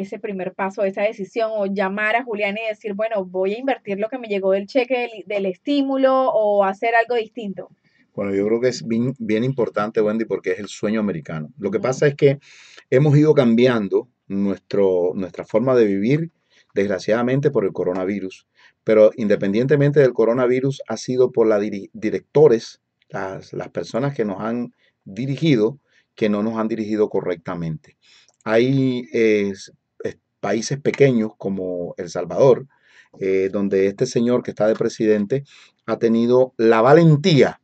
ese primer paso, esa decisión, o llamar a Julián y decir, bueno, voy a invertir lo que me llegó del cheque del, estímulo o hacer algo distinto? Bueno, yo creo que es bien, importante, Wendy, porque es el sueño americano. Lo que pasa es que hemos ido cambiando nuestro, nuestra forma de vivir, desgraciadamente, por el coronavirus. Pero independientemente del coronavirus, ha sido por los directores, las, personas que nos han dirigido, que no nos han dirigido correctamente. Hay países pequeños como El Salvador, eh, donde este señor que está de presidente ha tenido la valentía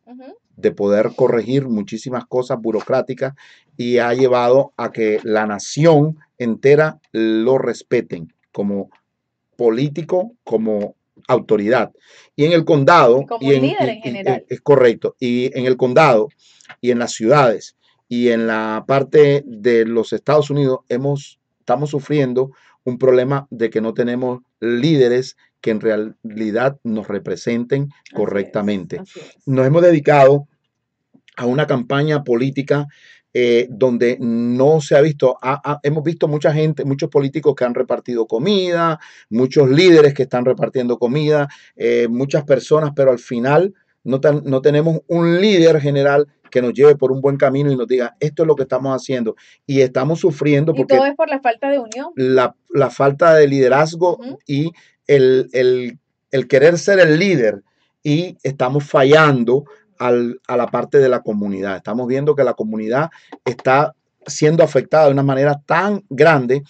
de poder corregir muchísimas cosas burocráticas y ha llevado a que la nación entera lo respeten como político, como autoridad. Y en el condado... Como líder en general. es correcto. Y en el condado y en las ciudades y en la parte de los Estados Unidos hemos estamos sufriendo un problema de que no tenemos líderes que en realidad nos representen correctamente. Nos hemos dedicado a una campaña política eh, donde no se ha visto, hemos visto mucha gente, muchos políticos que han repartido comida, muchos líderes que están repartiendo comida, eh, muchas personas, pero al final no, tan, no tenemos un líder general que nos lleve por un buen camino y nos diga, esto es lo que estamos haciendo y estamos sufriendo. Porque todo es por la falta de unión. La, falta de liderazgo y el, el, el, querer ser el líder y estamos fallando al, a la parte de la comunidad. Estamos viendo que la comunidad está siendo afectada de una manera tan grande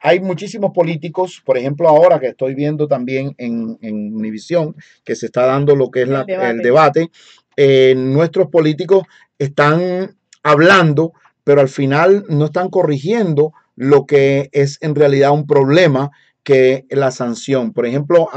hay muchísimos políticos, por ejemplo, ahora que estoy viendo también en, en Univisión, que se está dando lo que es el la, debate, eh, nuestros políticos están hablando, pero al final no están corrigiendo lo que es en realidad un problema que la sanción. Por ejemplo,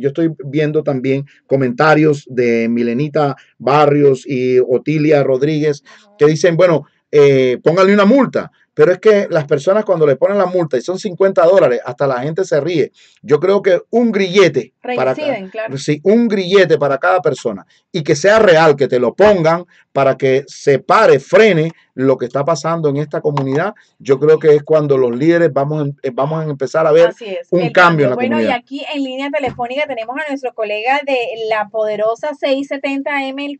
yo estoy viendo también comentarios de Milenita Barrios y Otilia Rodríguez que dicen, bueno, eh, pónganle una multa. Pero es que las personas cuando le ponen la multa y son 50 dólares, hasta la gente se ríe. Yo creo que un grillete, para cada, sí, un grillete para cada persona y que sea real, que te lo pongan para que se pare, frene lo que está pasando en esta comunidad. Yo creo que es cuando los líderes vamos, eh, vamos a empezar a ver un cambio, en la comunidad. Bueno, y aquí en línea telefónica tenemos a nuestro colega de la poderosa 670M,